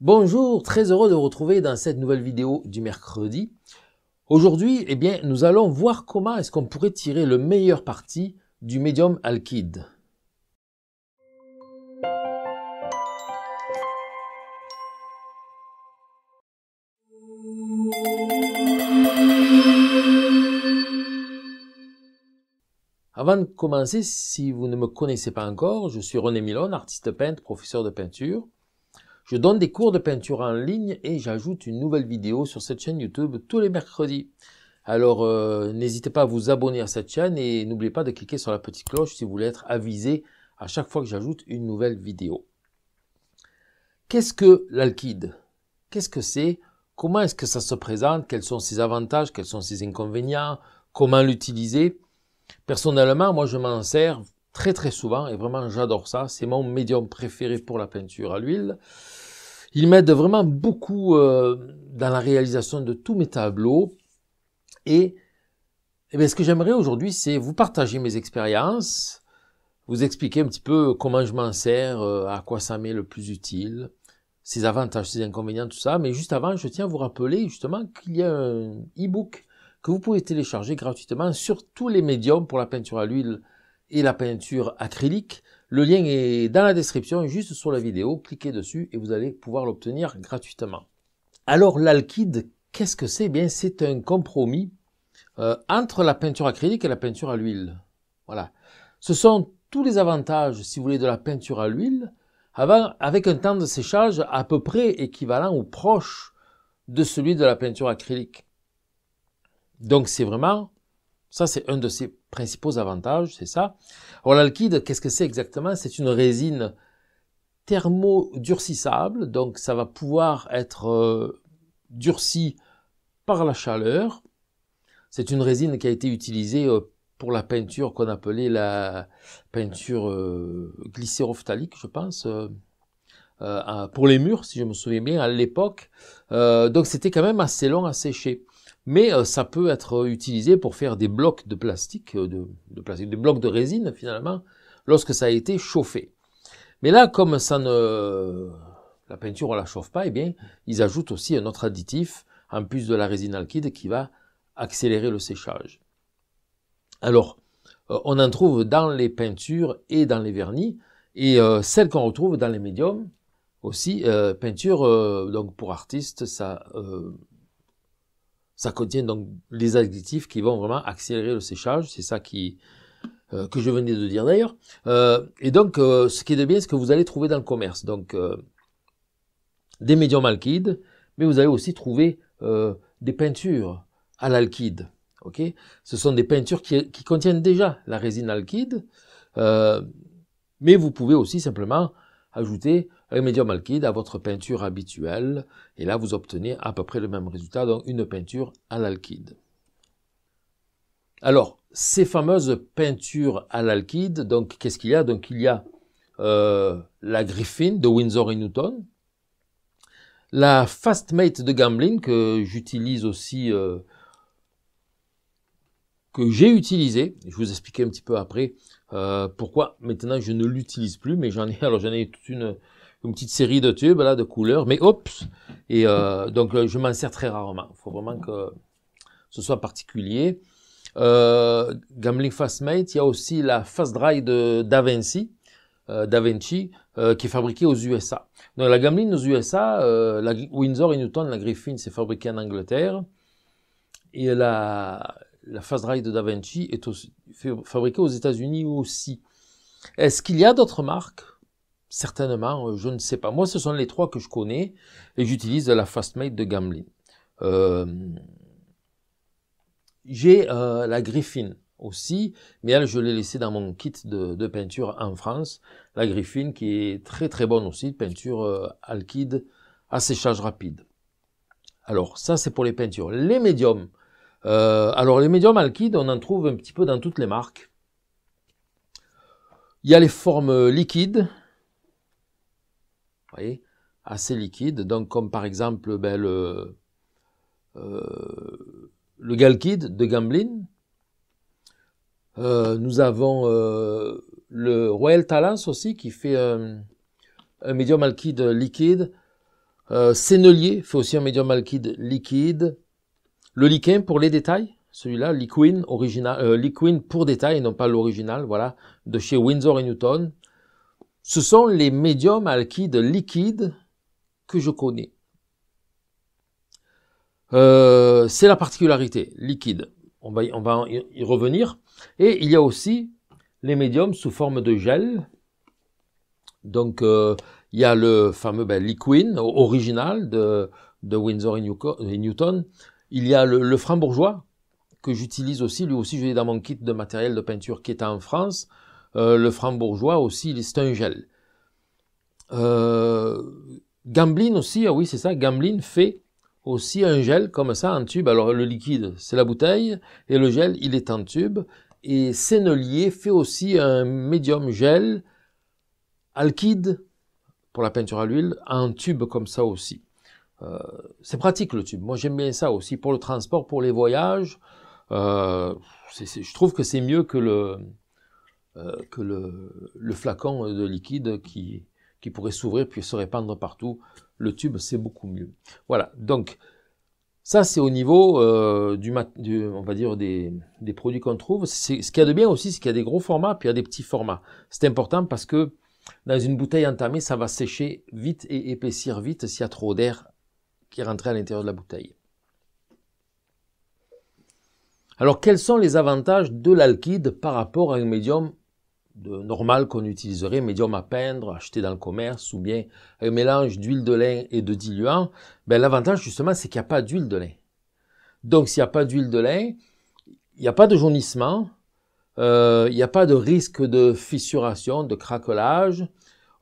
Bonjour, très heureux de vous retrouver dans cette nouvelle vidéo du mercredi. Aujourd'hui, eh bien, nous allons voir comment est-ce qu'on pourrait tirer le meilleur parti du médium alkyde. Avant de commencer, si vous ne me connaissez pas encore, je suis René Milon, artiste peintre, professeur de peinture. Je donne des cours de peinture en ligne et j'ajoute une nouvelle vidéo sur cette chaîne YouTube tous les mercredis. Alors euh, n'hésitez pas à vous abonner à cette chaîne et n'oubliez pas de cliquer sur la petite cloche si vous voulez être avisé à chaque fois que j'ajoute une nouvelle vidéo. Qu'est-ce que l'alkyde Qu'est-ce que c'est Comment est-ce que ça se présente Quels sont ses avantages Quels sont ses inconvénients Comment l'utiliser Personnellement, moi je m'en sers très très souvent et vraiment j'adore ça. C'est mon médium préféré pour la peinture à l'huile. Il m'aide vraiment beaucoup euh, dans la réalisation de tous mes tableaux. Et, eh ce que j'aimerais aujourd'hui, c'est vous partager mes expériences, vous expliquer un petit peu comment je m'en sers, euh, à quoi ça m'est le plus utile, ses avantages, ses inconvénients, tout ça. Mais juste avant, je tiens à vous rappeler justement qu'il y a un e-book que vous pouvez télécharger gratuitement sur tous les médiums pour la peinture à l'huile et la peinture acrylique. Le lien est dans la description, juste sur la vidéo. Cliquez dessus et vous allez pouvoir l'obtenir gratuitement. Alors l'alkyde, qu'est-ce que c'est eh Bien, c'est un compromis euh, entre la peinture acrylique et la peinture à l'huile. Voilà. Ce sont tous les avantages, si vous voulez, de la peinture à l'huile, avec un temps de séchage à peu près équivalent ou proche de celui de la peinture acrylique. Donc c'est vraiment ça, c'est un de ses principaux avantages, c'est ça. Alors l'alkyde, qu'est-ce que c'est exactement C'est une résine thermodurcissable, donc ça va pouvoir être euh, durci par la chaleur. C'est une résine qui a été utilisée euh, pour la peinture qu'on appelait la peinture euh, glycérophthalique, je pense, pour les murs, si je me souviens bien, à l'époque. donc c'était quand même assez long à sécher mais euh, ça peut être utilisé pour faire des blocs de plastique, euh, de, plastique, des blocs de résine finalement, lorsque ça a été chauffé. Mais là, comme ça ne, la peinture on la chauffe pas, eh bien, ils ajoutent aussi un autre additif en plus de la résine alkyde qui va accélérer le séchage. Alors, euh, on en trouve dans les peintures et dans les vernis, et celles qu'on retrouve dans les médiums aussi. peinture, donc pour artistes, ça ça contient donc les additifs qui vont vraiment accélérer le séchage. C'est ça qui, euh, que je venais de dire d'ailleurs. Euh, et donc, euh, ce qui est de bien, c'est que vous allez trouver dans le commerce. Donc, des médiums alkydes, mais vous allez aussi trouver des peintures à l'alkyde. ok ce sont des peintures qui, qui contiennent déjà la résine alkyde, mais vous pouvez aussi simplement ajoutez un médium alkyde à votre peinture habituelle et là vous obtenez à peu près le même résultat, donc une peinture à l'alkyde. Alors, ces fameuses peintures à l'alkyde, donc qu'est-ce qu'il y a Donc il y a euh, la Griffin de Windsor et Newton, la Fastmate de Gamblin que j'utilise aussi euh, j'ai utilisé. Je vous expliquer un petit peu après euh, pourquoi maintenant je ne l'utilise plus, mais j'en ai alors j'en ai toute une, petite série de tubes là de couleurs, mais hop et euh, donc euh, je m'en sers très rarement. Il faut vraiment que ce soit particulier. gambling Gambling Fastmate, il y a aussi la Fast Dry de DaVinci, euh, DaVinci qui est fabriquée aux USA. Donc la Gambling aux USA, la Windsor et Newton, la Griffin, c'est fabriqué en Angleterre. Et la, la Fast Drive de Da Vinci est aussi, fabriquée aux États-Unis aussi. Est-ce qu'il y a d'autres marques Certainement, euh, je ne sais pas. Moi, ce sont les trois que je connais et j'utilise la Fastmate de Gamelin. Euh, j'ai euh, la Griffin aussi, mais elle, je l'ai laissée dans mon kit de, peinture en France. La Griffin qui est très très bonne aussi, peinture alkyde à séchage rapide. Alors ça, c'est pour les peintures. Les médiums, euh, alors les médiums alkydes, on en trouve un petit peu dans toutes les marques. Il y a les formes liquides, vous voyez, assez liquides, donc comme par exemple ben, le, euh, galkide de Gamblin. Euh, nous avons euh, le Royal Talens aussi qui fait un, médium alkyde liquide. Euh, fait aussi un médium alkyde liquide. Le liquin pour les détails, celui-là, Liquin, original, euh, pour détail, non pas l'original, voilà, de chez Windsor et Newton. Ce sont les médiums alkydes liquides que je connais. Euh, c'est la particularité, liquide. On va, y, on va y revenir. Et il y a aussi les médiums sous forme de gel. Donc, euh, il y a le fameux ben, liquin original de, de Windsor et Newton. Il y a le, le bourgeois que j'utilise aussi, lui aussi je l'ai dans mon kit de matériel de peinture qui est en France. Euh, le franc bourgeois aussi, c'est un gel. Euh, Gamblin aussi, ah oui c'est ça, Gamblin fait aussi un gel comme ça en tube. Alors le liquide c'est la bouteille et le gel il est en tube. Et Sennelier fait aussi un médium gel alkyde pour la peinture à l'huile en tube comme ça aussi. Euh, c'est pratique le tube. Moi j'aime bien ça aussi pour le transport, pour les voyages. Euh, je trouve que c'est mieux que le euh, que le, flacon de liquide qui, qui pourrait s'ouvrir puis se répandre partout. Le tube c'est beaucoup mieux. Voilà. Donc ça c'est au niveau du, du, on va dire des, des produits qu'on trouve. Ce qu'il y a de bien aussi c'est qu'il y a des gros formats puis il y a des petits formats. C'est important parce que dans une bouteille entamée, ça va sécher vite et épaissir vite s'il y a trop d'air qui rentrait à l'intérieur de la bouteille. Alors quels sont les avantages de l'alkyde par rapport à un médium normal qu'on utiliserait, médium à peindre, acheté dans le commerce, ou bien un mélange d'huile de lin et de diluant, ben, l'avantage justement c'est qu'il n'y a pas d'huile de lin. Donc s'il n'y a pas d'huile de lin, il n'y a pas de jaunissement, euh, il n'y a pas de risque de fissuration, de craquelage.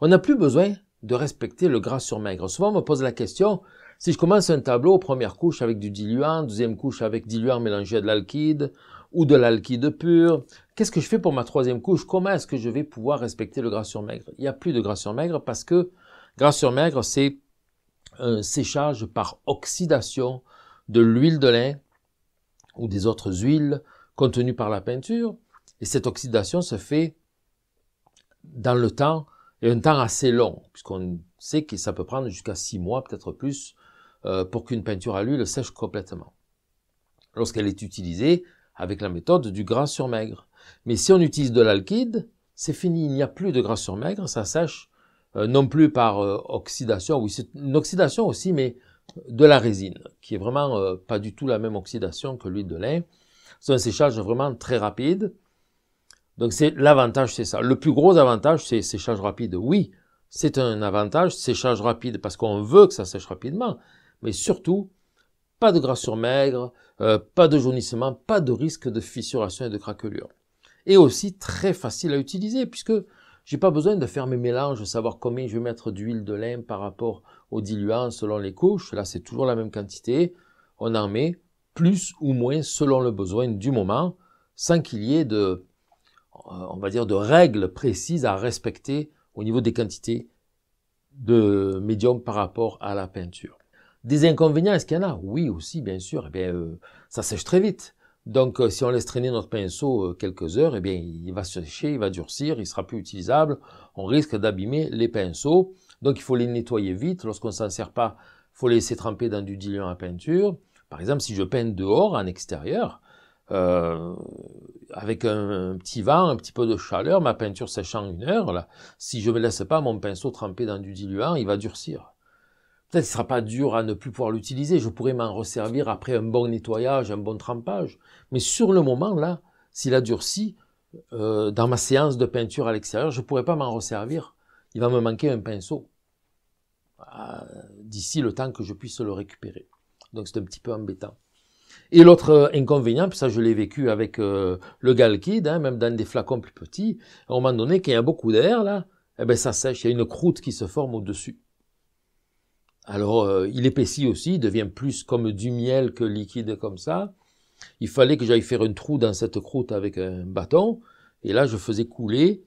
On n'a plus besoin de respecter le gras sur maigre. Souvent on me pose la question, si je commence un tableau, première couche avec du diluant, deuxième couche avec diluant mélangé à de l'alkyde ou de l'alkyde pur, qu'est-ce que je fais pour ma troisième couche Comment est-ce que je vais pouvoir respecter le gras sur maigre Il n'y a plus de gras sur maigre parce que gras sur maigre, c'est un séchage par oxydation de l'huile de lin ou des autres huiles contenues par la peinture. Et cette oxydation se fait dans le temps, et un temps assez long, puisqu'on sait que ça peut prendre jusqu'à six mois, peut-être plus, euh, pour qu'une peinture à l'huile sèche complètement. Lorsqu'elle est utilisée avec la méthode du gras sur maigre. Mais si on utilise de l'alkyde, c'est fini, il n'y a plus de gras sur maigre, ça sèche euh, non plus par euh, oxydation, oui, c'est une oxydation aussi, mais de la résine, qui est vraiment pas du tout la même oxydation que l'huile de lin. C'est un séchage vraiment très rapide. Donc c'est l'avantage, c'est ça. Le plus gros avantage, c'est séchage rapide. Oui, c'est un avantage, séchage rapide, parce qu'on veut que ça sèche rapidement mais surtout, pas de gras sur maigre, euh, pas de jaunissement, pas de risque de fissuration et de craquelure. Et aussi très facile à utiliser puisque j'ai pas besoin de faire mes mélanges, de savoir combien je vais mettre d'huile de lin par rapport au diluant selon les couches. Là, c'est toujours la même quantité. On en met plus ou moins selon le besoin du moment, sans qu'il y ait de, euh, on va dire, de règles précises à respecter au niveau des quantités de médium par rapport à la peinture. Des inconvénients, est-ce qu'il y en a Oui, aussi, bien sûr. Eh bien, euh, ça sèche très vite. Donc, euh, si on laisse traîner notre pinceau euh, quelques heures, eh bien, il va sécher, il va durcir, il sera plus utilisable. On risque d'abîmer les pinceaux. Donc, il faut les nettoyer vite. Lorsqu'on s'en sert pas, faut les laisser tremper dans du diluant à peinture. Par exemple, si je peins dehors, en extérieur, avec un, petit vent, un petit peu de chaleur, ma peinture sèche en une heure. Là. Si je ne laisse pas mon pinceau tremper dans du diluant, il va durcir. Peut-être ne sera pas dur à ne plus pouvoir l'utiliser. Je pourrais m'en resservir après un bon nettoyage, un bon trempage. Mais sur le moment, là, s'il a durci, euh, dans ma séance de peinture à l'extérieur, je ne pourrais pas m'en resservir. Il va me manquer un pinceau euh, d'ici le temps que je puisse le récupérer. Donc c'est un petit peu embêtant. Et l'autre euh, inconvénient, puis ça je l'ai vécu avec le galkid, hein, même dans des flacons plus petits, à un moment donné, qu'il y a beaucoup d'air, là, eh ben, ça sèche, il y a une croûte qui se forme au-dessus. Alors, euh, il épaissit aussi, il devient plus comme du miel que liquide comme ça. Il fallait que j'aille faire un trou dans cette croûte avec un bâton, et là, je faisais couler,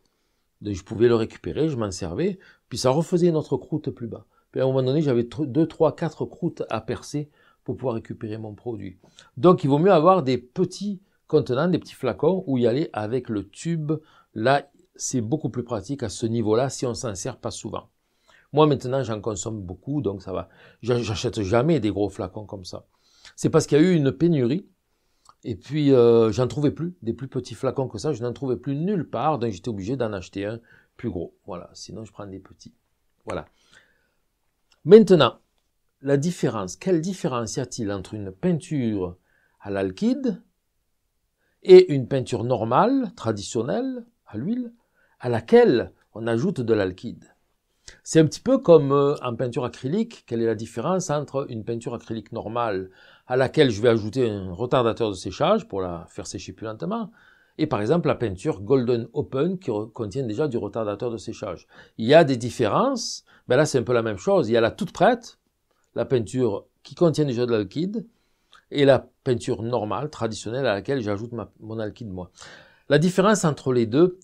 je pouvais le récupérer, je m'en servais, puis ça refaisait notre croûte plus bas. Puis à un moment donné, j'avais deux, trois, quatre croûtes à percer pour pouvoir récupérer mon produit. Donc, il vaut mieux avoir des petits contenants, des petits flacons où y aller avec le tube. Là, c'est beaucoup plus pratique à ce niveau-là si on s'en sert pas souvent. Moi, maintenant, j'en consomme beaucoup, donc ça va. J'achète jamais des gros flacons comme ça. C'est parce qu'il y a eu une pénurie. Et puis, euh, j'en trouvais plus. Des plus petits flacons que ça, je n'en trouvais plus nulle part. Donc, j'étais obligé d'en acheter un plus gros. Voilà. Sinon, je prends des petits. Voilà. Maintenant, la différence. Quelle différence y a-t-il entre une peinture à l'alkyde et une peinture normale, traditionnelle, à l'huile, à laquelle on ajoute de l'alkyde c'est un petit peu comme euh, en peinture acrylique, quelle est la différence entre une peinture acrylique normale à laquelle je vais ajouter un retardateur de séchage pour la faire sécher plus lentement, et par exemple la peinture Golden Open qui contient déjà du retardateur de séchage. Il y a des différences, mais là c'est un peu la même chose. Il y a la toute prête, la peinture qui contient déjà de l'alkyde, et la peinture normale, traditionnelle, à laquelle j'ajoute mon alkyde moi. La différence entre les deux,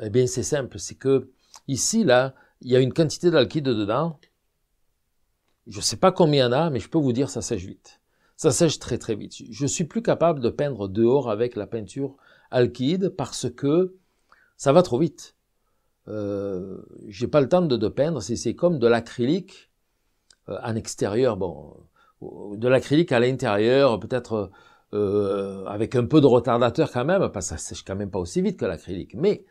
eh bien c'est simple, c'est que ici là, il y a une quantité d'alkyde dedans. Je ne sais pas combien il y en a, mais je peux vous dire ça sèche vite. Ça sèche très très vite. Je suis plus capable de peindre dehors avec la peinture alkyde parce que ça va trop vite. Je euh, j'ai pas le temps de, peindre. C'est comme de l'acrylique euh, en extérieur. Bon, euh, de l'acrylique à l'intérieur, peut-être avec un peu de retardateur quand même, parce que ça sèche quand même pas aussi vite que l'acrylique. Mais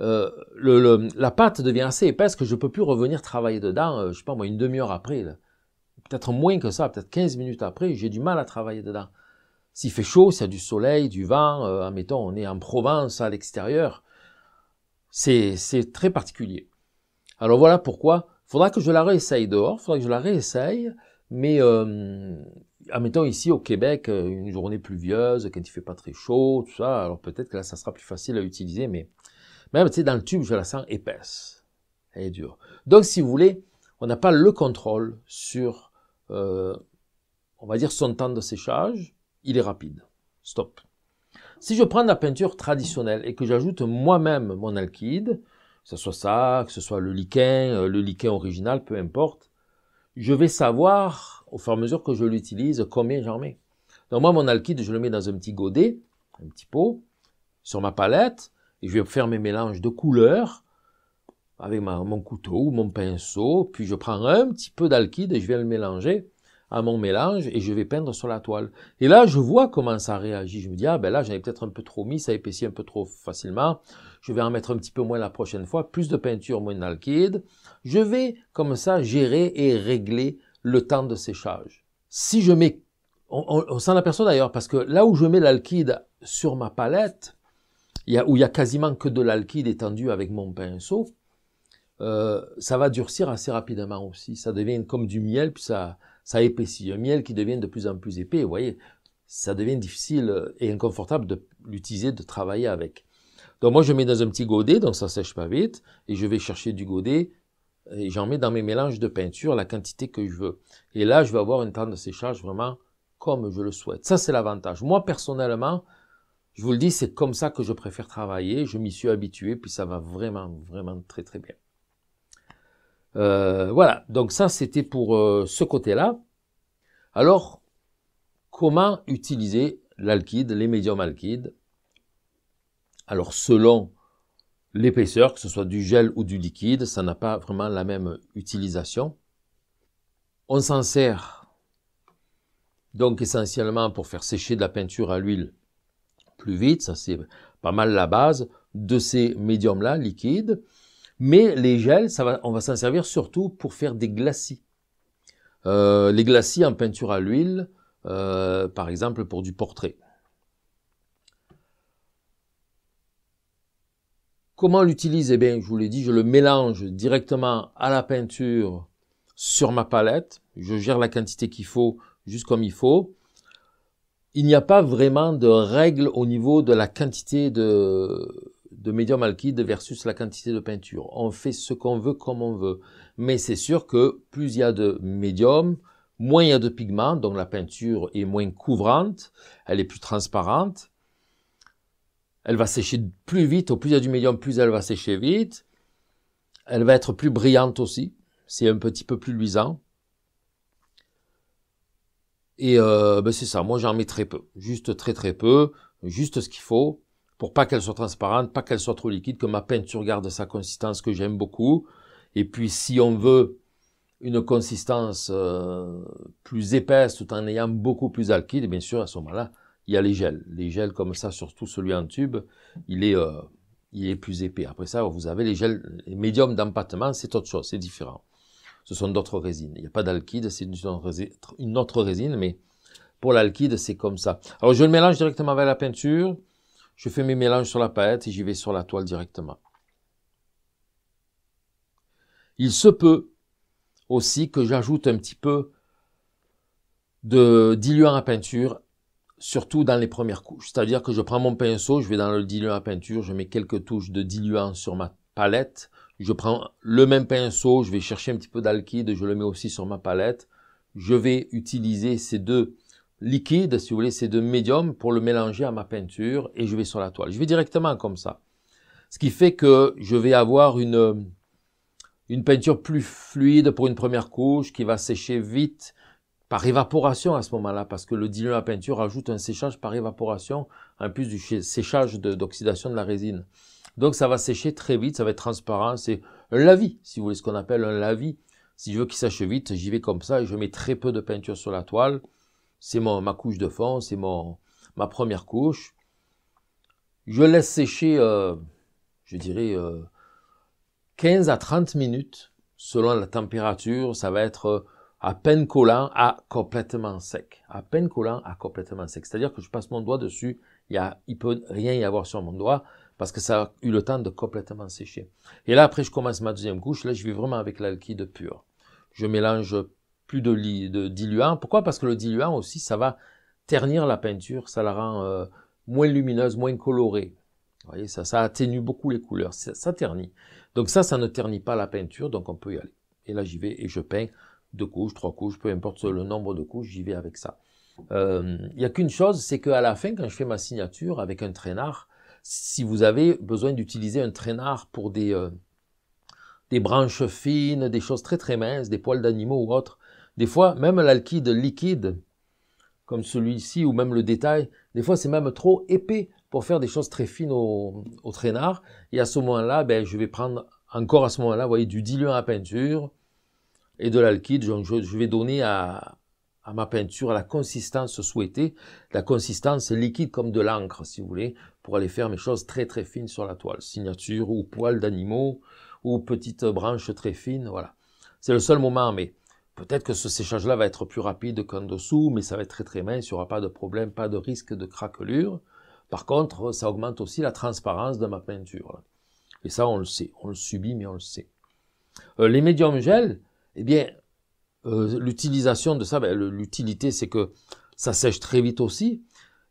euh, la pâte devient assez épaisse que je peux plus revenir travailler dedans, je euh, je sais pas moi, une demi-heure après. Peut-être moins que ça, peut-être 15 minutes après, j'ai du mal à travailler dedans. S'il fait chaud, s'il y a du soleil, du vent, euh, admettons, on est en Provence, à l'extérieur, c'est très particulier. Alors voilà pourquoi, faudra que je la réessaye dehors, faudra que je la réessaye, mais admettons ici au Québec, une journée pluvieuse, quand il fait pas très chaud, tout ça, alors peut-être que là, ça sera plus facile à utiliser, mais même, tu dans le tube, je la sens épaisse. Elle est dure. Donc, si vous voulez, on n'a pas le contrôle sur, euh, on va dire, son temps de séchage. Il est rapide. Stop. Si je prends la peinture traditionnelle et que j'ajoute moi-même mon alkyde, que ce soit ça, que ce soit le liquin, euh, le liquin original, peu importe, je vais savoir, au fur et à mesure que je l'utilise, combien j'en mets. Donc moi, mon alkyde, je le mets dans un petit godet, un petit pot, sur ma palette je vais faire mes mélanges de couleurs avec mon couteau ou mon pinceau, puis je prends un petit peu d'alkyde et je vais le mélanger à mon mélange et je vais peindre sur la toile. Et là, je vois comment ça réagit. Je me dis, ah ben là, j'en ai peut-être un peu trop mis, ça épaissit un peu trop facilement. Je vais en mettre un petit peu moins la prochaine fois, plus de peinture, moins d'alkyde. Je vais comme ça gérer et régler le temps de séchage. Si je mets, on, on s'en aperçoit d'ailleurs parce que là où je mets l'alkyde sur ma palette, où il y a quasiment que de l'alkyde étendu avec mon pinceau, euh, ça va durcir assez rapidement aussi. Ça devient comme du miel, puis ça, ça épaissit. Un miel qui devient de plus en plus épais, vous voyez, ça devient difficile et inconfortable de l'utiliser, de travailler avec. Donc moi, je mets dans un petit godet, donc ça sèche pas vite, et je vais chercher du godet, et j'en mets dans mes mélanges de peinture la quantité que je veux. Et là, je vais avoir un temps de séchage vraiment comme je le souhaite. Ça, c'est l'avantage. Moi, personnellement, je vous le dis, c'est comme ça que je préfère travailler. Je m'y suis habitué, puis ça va vraiment, vraiment très, très bien. Euh, voilà, donc ça, c'était pour euh, ce côté-là. Alors, comment utiliser l'alkyde, les médiums alkydes Alors, selon l'épaisseur, que ce soit du gel ou du liquide, ça n'a pas vraiment la même utilisation. On s'en sert donc essentiellement pour faire sécher de la peinture à l'huile plus vite, ça c'est pas mal la base de ces médiums-là liquides. Mais les gels, ça va, on va s'en servir surtout pour faire des glacis. Euh, les glacis en peinture à l'huile, euh, par exemple pour du portrait. Comment l'utilise eh bien, je vous l'ai dit, je le mélange directement à la peinture sur ma palette. Je gère la quantité qu'il faut, juste comme il faut il n'y a pas vraiment de règle au niveau de la quantité de, médium alkyde versus la quantité de peinture. On fait ce qu'on veut comme on veut. Mais c'est sûr que plus il y a de médium, moins il y a de pigments, donc la peinture est moins couvrante, elle est plus transparente, elle va sécher plus vite, au plus il y a du médium, plus elle va sécher vite, elle va être plus brillante aussi, c'est un petit peu plus luisant. Et euh, ben c'est ça, moi j'en mets très peu, juste très très peu, juste ce qu'il faut, pour pas qu'elle soit transparente, pas qu'elle soit trop liquide, que ma peinture garde sa consistance que j'aime beaucoup. Et puis si on veut une consistance euh, plus épaisse tout en ayant beaucoup plus alkyde, bien sûr à ce moment-là, il y a les gels. Les gels comme ça, surtout celui en tube, il est, euh, il est plus épais. Après ça, vous avez les gels, les médiums d'empattement, c'est autre chose, c'est différent ce sont d'autres résines. Il n'y a pas d'alkyde, c'est une autre résine, mais pour l'alkyde, c'est comme ça. Alors, je le mélange directement avec la peinture. Je fais mes mélanges sur la palette et j'y vais sur la toile directement. Il se peut aussi que j'ajoute un petit peu de diluant à peinture, surtout dans les premières couches. C'est-à-dire que je prends mon pinceau, je vais dans le diluant à peinture, je mets quelques touches de diluant sur ma palette je prends le même pinceau, je vais chercher un petit peu d'alkyde, je le mets aussi sur ma palette. Je vais utiliser ces deux liquides, si vous voulez, ces deux médiums pour le mélanger à ma peinture et je vais sur la toile. Je vais directement comme ça. Ce qui fait que je vais avoir une, une peinture plus fluide pour une première couche qui va sécher vite par évaporation à ce moment-là, parce que le diluant à peinture ajoute un séchage par évaporation, en plus du séchage d'oxydation de la résine. Donc ça va sécher très vite, ça va être transparent, c'est un lavis, si vous voulez ce qu'on appelle un lavis. Si je veux qu'il sèche vite, j'y vais comme ça et je mets très peu de peinture sur la toile. C'est ma couche de fond, c'est ma première couche. Je laisse sécher, euh, je dirais, 15 euh, à 30 minutes selon la température. Ça va être euh, à peine collant à complètement sec. À peine collant à complètement sec. C'est-à-dire que je passe mon doigt dessus, il ne peut rien y avoir sur mon doigt parce que ça a eu le temps de complètement sécher. Et là, après, je commence ma deuxième couche. Là, je vais vraiment avec l'alkyde pur. Je mélange plus de, de diluant. Pourquoi Parce que le diluant aussi, ça va ternir la peinture, ça la rend euh, moins lumineuse, moins colorée. Vous voyez, ça, ça atténue beaucoup les couleurs, ça, ça, ternit. Donc ça, ça ne ternit pas la peinture, donc on peut y aller. Et là, j'y vais et je peins deux couches, trois couches, peu importe le nombre de couches, j'y vais avec ça. Euh, il y n'y a qu'une chose, c'est qu'à la fin, quand je fais ma signature avec un traînard, si vous avez besoin d'utiliser un traînard pour des, euh, des branches fines, des choses très très minces, des poils d'animaux ou autres, des fois même l'alkyde liquide, comme celui-ci ou même le détail, des fois c'est même trop épais pour faire des choses très fines au, traînard. Et à ce moment-là, ben, je vais prendre encore à ce moment-là, voyez, du diluant à peinture et de l'alkyde. Je, je, vais donner à, à ma peinture la consistance souhaitée, la consistance liquide comme de l'encre, si vous voulez, pour aller faire mes choses très très fines sur la toile, signature ou poils d'animaux ou petites branches très fines, voilà. C'est le seul moment, mais peut-être que ce séchage-là va être plus rapide qu'en dessous, mais ça va être très très mince, il n'y aura pas de problème, pas de risque de craquelure. Par contre, ça augmente aussi la transparence de ma peinture. Et ça, on le sait, on le subit, mais on le sait. Euh, les médiums gel, eh bien, euh, l'utilisation de ça, ben, l'utilité, c'est que ça sèche très vite aussi,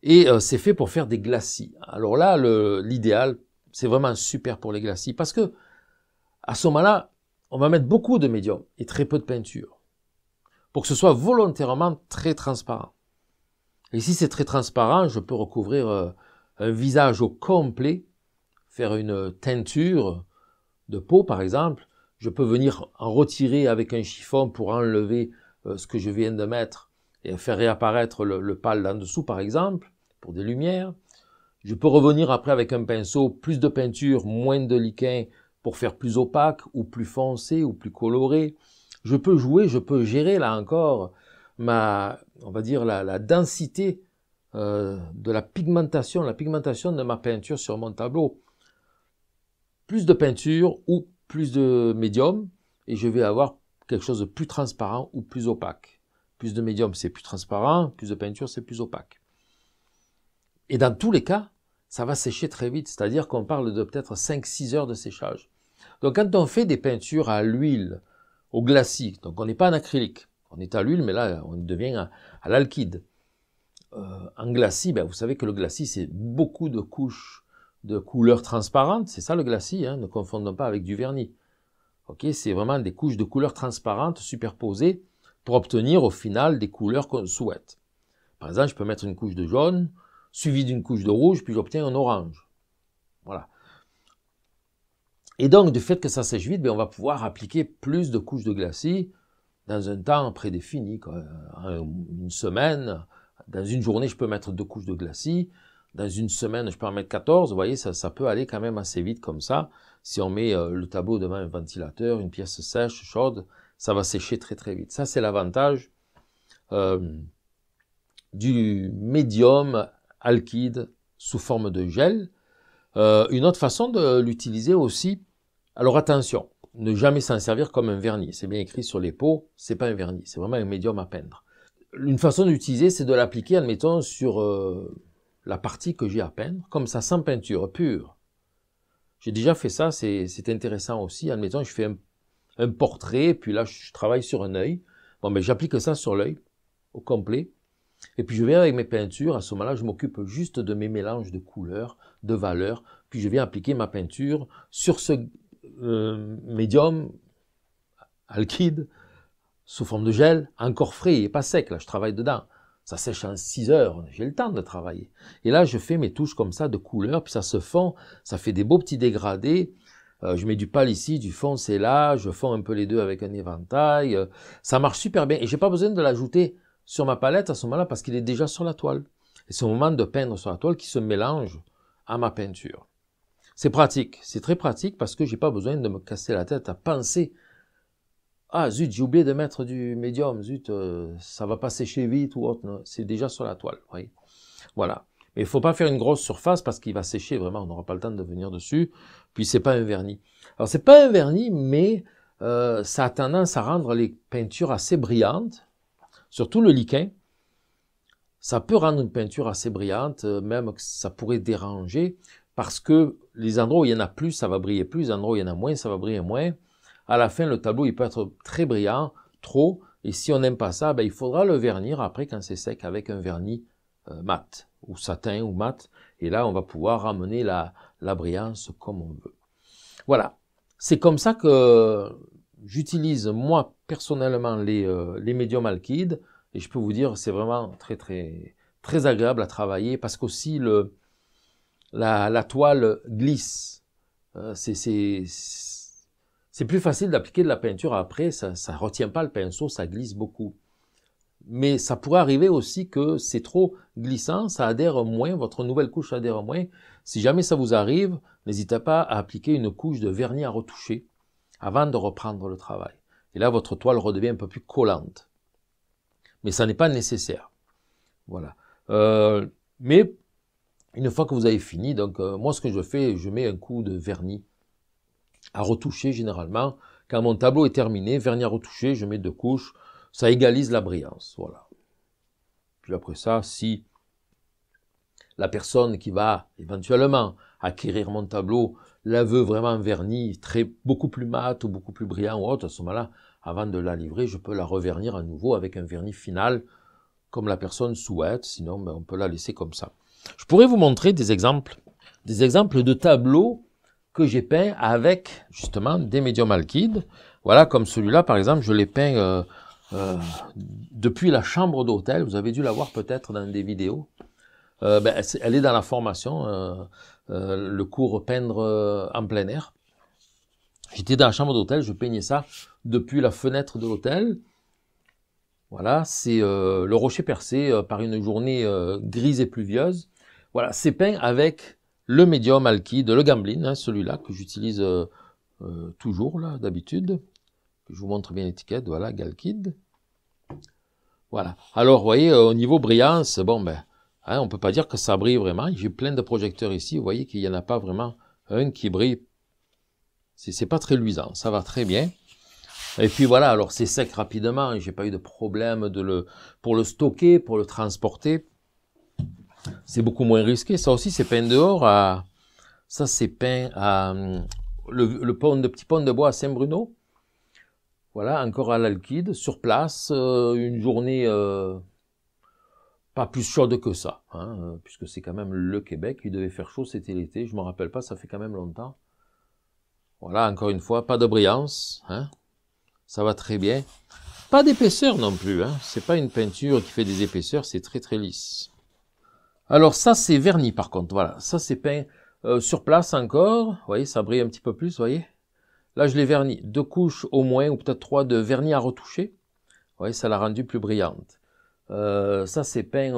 et euh, c'est fait pour faire des glacis. Alors là, l'idéal, c'est vraiment super pour les glacis parce que à ce moment-là, on va mettre beaucoup de médium et très peu de peinture pour que ce soit volontairement très transparent. Et si c'est très transparent, je peux recouvrir euh, un visage au complet, faire une teinture de peau par exemple. Je peux venir en retirer avec un chiffon pour enlever euh, ce que je viens de mettre et faire réapparaître le, pâle d'en dessous, par exemple, pour des lumières. Je peux revenir après avec un pinceau, plus de peinture, moins de liquin pour faire plus opaque ou plus foncé ou plus coloré. Je peux jouer, je peux gérer là encore ma, on va dire la, densité euh, de la pigmentation, la pigmentation de ma peinture sur mon tableau. Plus de peinture ou plus de médium et je vais avoir quelque chose de plus transparent ou plus opaque. Plus de médium, c'est plus transparent. Plus de peinture, c'est plus opaque. Et dans tous les cas, ça va sécher très vite. C'est-à-dire qu'on parle de peut-être 5-6 heures de séchage. Donc quand on fait des peintures à l'huile, au glacis, donc on n'est pas en acrylique, on est à l'huile, mais là on devient à, l'alkyde. Euh, en glacis, ben, vous savez que le glacis c'est beaucoup de couches de couleurs transparentes, c'est ça le glacis, hein. ne confondons pas avec du vernis. Ok, c'est vraiment des couches de couleurs transparentes superposées pour obtenir au final des couleurs qu'on souhaite. Par exemple, je peux mettre une couche de jaune, suivie d'une couche de rouge, puis j'obtiens un orange. Voilà. Et donc, du fait que ça sèche vite, ben, on va pouvoir appliquer plus de couches de glacis dans un temps prédéfini, une semaine. Dans une journée, je peux mettre deux couches de glacis. Dans une semaine, je peux en mettre 14. Vous voyez, ça, ça peut aller quand même assez vite comme ça. Si on met euh, le tableau devant un ventilateur, une pièce sèche, chaude, ça va sécher très très vite. Ça, c'est l'avantage euh, du médium alkyde sous forme de gel. Euh, une autre façon de l'utiliser aussi, alors attention, ne jamais s'en servir comme un vernis. C'est bien écrit sur les pots, c'est pas un vernis, c'est vraiment un médium à peindre. Une façon d'utiliser, c'est de l'appliquer, admettons, sur euh, la partie que j'ai à peindre, comme ça, sans peinture, pure. J'ai déjà fait ça, c'est intéressant aussi. Admettons, je fais un un portrait, puis là, je travaille sur un œil. Bon, mais ben, j'applique ça sur l'œil au complet. Et puis je viens avec mes peintures, à ce moment-là, je m'occupe juste de mes mélanges de couleurs, de valeurs, puis je viens appliquer ma peinture sur ce euh, médium alkyde sous forme de gel, encore frais et pas sec, là je travaille dedans. Ça sèche en 6 heures, j'ai le temps de travailler. Et là, je fais mes touches comme ça de couleurs, puis ça se fond, ça fait des beaux petits dégradés, euh, je mets du pâle ici, du fond c'est là, je fonds un peu les deux avec un éventail. Euh, ça marche super bien et j'ai pas besoin de l'ajouter sur ma palette à ce moment-là parce qu'il est déjà sur la toile. Et c'est au moment de peindre sur la toile qui se mélange à ma peinture. C'est pratique, c'est très pratique parce que j'ai pas besoin de me casser la tête à penser ah zut, j'ai oublié de mettre du médium, zut, ça euh, ça va pas sécher vite ou autre, c'est déjà sur la toile, voyez. Voilà. Mais il faut pas faire une grosse surface parce qu'il va sécher vraiment, on n'aura pas le temps de venir dessus. Puis c'est pas un vernis. Alors c'est pas un vernis, mais euh, ça a tendance à rendre les peintures assez brillantes, surtout le liquin. Ça peut rendre une peinture assez brillante, euh, même que ça pourrait déranger, parce que les endroits où il y en a plus, ça va briller plus, les endroits où il y en a moins, ça va briller moins. À la fin, le tableau, il peut être très brillant, trop, et si on n'aime pas ça, ben, il faudra le vernir après quand c'est sec avec un vernis euh, mat, ou satin, ou mat, et là, on va pouvoir ramener la, la brillance comme on veut. Voilà, c'est comme ça que j'utilise moi personnellement les, euh, les médiums alkydes, et je peux vous dire c'est vraiment très très très agréable à travailler parce qu'aussi le la, toile glisse. Euh, c'est c'est plus facile d'appliquer de la peinture après, ça ne retient pas le pinceau, ça glisse beaucoup mais ça pourrait arriver aussi que c'est trop glissant, ça adhère moins, votre nouvelle couche adhère moins. Si jamais ça vous arrive, n'hésitez pas à appliquer une couche de vernis à retoucher avant de reprendre le travail. Et là, votre toile redevient un peu plus collante. Mais ça n'est pas nécessaire. Voilà. Euh, mais une fois que vous avez fini, donc euh, moi ce que je fais, je mets un coup de vernis à retoucher généralement. Quand mon tableau est terminé, vernis à retoucher, je mets deux couches. Ça égalise la brillance, voilà. Puis après ça, si la personne qui va éventuellement acquérir mon tableau la veut vraiment vernie, très, beaucoup plus mat ou beaucoup plus brillant ou autre, à ce moment-là, avant de la livrer, je peux la revernir à nouveau avec un vernis final comme la personne souhaite, sinon ben, on peut la laisser comme ça. Je pourrais vous montrer des exemples, des exemples de tableaux que j'ai peints avec justement des médiums alkydes. Voilà, comme celui-là par exemple, je l'ai peint euh, euh, depuis la chambre d'hôtel, vous avez dû la voir peut-être dans des vidéos. Euh, ben, elle est dans la formation, euh, le cours peindre en plein air. J'étais dans la chambre d'hôtel, je peignais ça depuis la fenêtre de l'hôtel. Voilà, c'est le rocher percé par une journée grise et pluvieuse. Voilà, c'est peint avec le médium alkyde, le gamblin, hein, celui-là que j'utilise toujours là d'habitude, je vous montre bien l'étiquette, voilà, Galkid. Voilà. Alors, vous voyez, euh, au niveau brillance, bon, ben, hein, on ne peut pas dire que ça brille vraiment. J'ai plein de projecteurs ici, vous voyez qu'il n'y en a pas vraiment un qui brille. C'est pas très luisant, ça va très bien. Et puis voilà, alors c'est sec rapidement, j'ai pas eu de problème de le, pour le stocker, pour le transporter. C'est beaucoup moins risqué. Ça aussi, c'est peint dehors à, ça c'est peint à, hum, le, pont, le petit pont de bois à Saint-Bruno. Voilà, encore à l'alkyde, sur place, euh, une journée euh, pas plus chaude que ça, hein, euh, puisque c'est quand même le Québec, il devait faire chaud, c'était l'été, je ne me rappelle pas, ça fait quand même longtemps. Voilà, encore une fois, pas de brillance, hein, ça va très bien. Pas d'épaisseur non plus, ce hein, c'est pas une peinture qui fait des épaisseurs, c'est très très lisse. Alors ça c'est vernis par contre, voilà, ça c'est peint sur place encore, vous voyez, ça brille un petit peu plus, vous voyez Là, je l'ai verni. Deux couches au moins, ou peut-être trois de vernis à retoucher. voyez, ça l'a rendu plus brillante. Euh, ça, c'est peint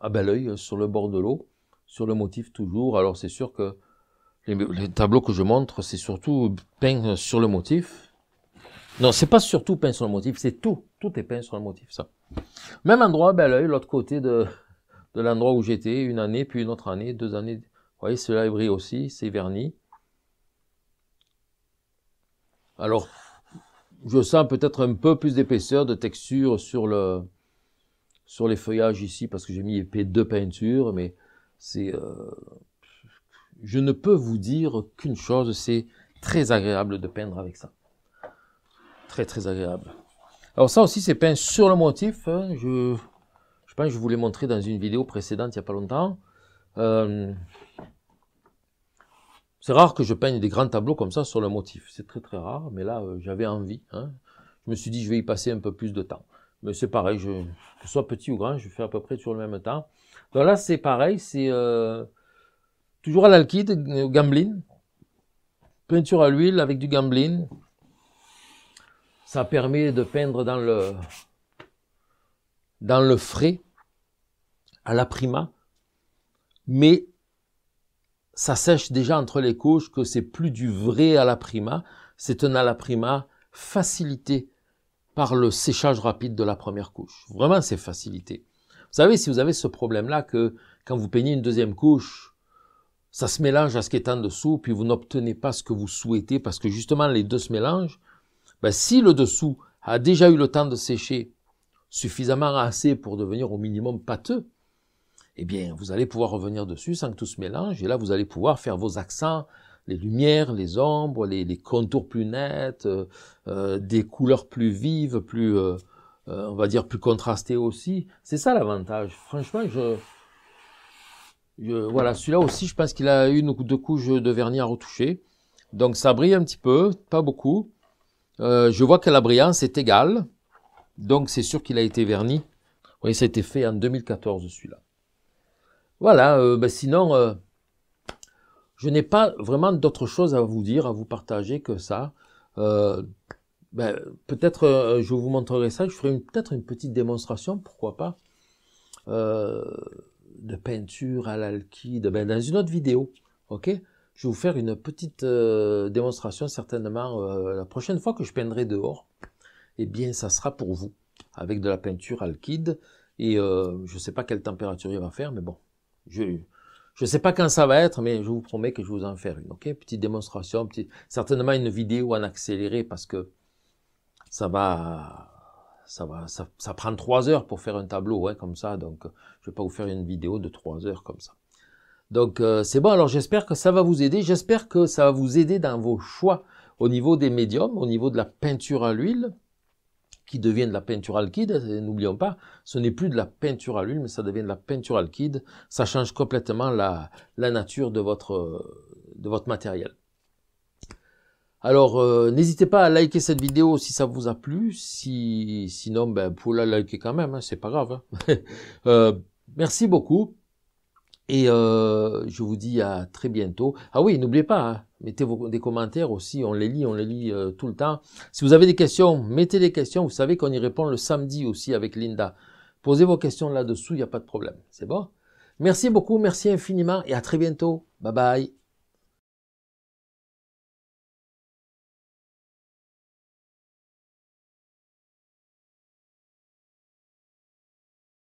à bel oeil sur le bord de l'eau, sur le motif toujours. Alors, c'est sûr que les, tableaux que je montre, c'est surtout peint sur le motif. Non, c'est pas surtout peint sur le motif, c'est tout. Tout est peint sur le motif, ça. Même endroit, bel oeil, l'autre côté de, de l'endroit où j'étais, une année, puis une autre année, deux années. Vous voyez, cela est brillé aussi, c'est verni. Alors, je sens peut-être un peu plus d'épaisseur de texture sur le sur les feuillages ici parce que j'ai mis épais de peinture, mais c'est euh, je ne peux vous dire qu'une chose, c'est très agréable de peindre avec ça. Très très agréable. Alors ça aussi c'est peint sur le motif. Hein. Je je pense que je vous l'ai montré dans une vidéo précédente il n'y a pas longtemps. Euh, c'est rare que je peigne des grands tableaux comme ça sur le motif. C'est très très rare, mais là, euh, j'avais envie. Hein. Je me suis dit, je vais y passer un peu plus de temps. Mais c'est pareil, je, que ce soit petit ou grand, je fais à peu près sur le même temps. Donc là, c'est pareil, c'est euh, toujours à l'alkyde, euh, gambling. Peinture à l'huile avec du gambling. Ça permet de peindre dans le, dans le frais, à la prima, mais ça sèche déjà entre les couches, que c'est plus du vrai à la prima, c'est un à la prima facilité par le séchage rapide de la première couche. Vraiment, c'est facilité. Vous savez, si vous avez ce problème-là, que quand vous peignez une deuxième couche, ça se mélange à ce qui est en dessous, puis vous n'obtenez pas ce que vous souhaitez, parce que justement les deux se mélangent, ben, si le dessous a déjà eu le temps de sécher suffisamment assez pour devenir au minimum pâteux, eh bien, vous allez pouvoir revenir dessus sans que tout se mélange. Et là, vous allez pouvoir faire vos accents, les lumières, les ombres, les, contours plus nets, euh, euh, des couleurs plus vives, plus, euh, on va dire, plus contrastées aussi. C'est ça l'avantage. Franchement, je, voilà, celui-là aussi, je pense qu'il a une ou deux couches de vernis à retoucher. Donc ça brille un petit peu, pas beaucoup. je vois que la brillance est égale. Donc c'est sûr qu'il a été verni. Oui, ça a été fait en 2014 celui-là. Voilà, euh, ben sinon, euh, je n'ai pas vraiment d'autre chose à vous dire, à vous partager que ça. Euh, ben, peut-être je vous montrerai ça, je ferai peut-être une petite démonstration, pourquoi pas, de peinture à l'alkyde, ben, dans une autre vidéo, ok je vais vous faire une petite démonstration certainement la prochaine fois que je peindrai dehors. Eh bien, ça sera pour vous, avec de la peinture alkyde. Et je ne sais pas quelle température il va faire, mais bon, je ne sais pas quand ça va être, mais je vous promets que je vous en faire une. Ok, petite démonstration, certainement une vidéo en accéléré parce que ça va, ça va, ça, ça prend trois heures pour faire un tableau, hein, comme ça. Donc, je vais pas vous faire une vidéo de trois heures comme ça. Donc euh, c'est bon, alors j'espère que ça va vous aider, j'espère que ça va vous aider dans vos choix au niveau des médiums, au niveau de la peinture à l'huile, qui devient de la peinture alkyde, N'oublions pas, ce n'est plus de la peinture à l'huile, mais ça devient de la peinture alkyde, Ça change complètement la, la nature de votre, euh, de votre matériel. Alors, euh, n'hésitez pas à liker cette vidéo si ça vous a plu. Si, sinon, ben, vous pouvez la liker quand même, hein, c'est pas grave. Hein. Euh, merci beaucoup. Et euh, je vous dis à très bientôt. Ah oui, n'oubliez pas, hein, mettez vos, des commentaires aussi, on les lit, on les lit euh, tout le temps. Si vous avez des questions, mettez des questions. Vous savez qu'on y répond le samedi aussi avec Linda. Posez vos questions là-dessous, il n'y a pas de problème. C'est bon Merci beaucoup, merci infiniment et à très bientôt. Bye bye.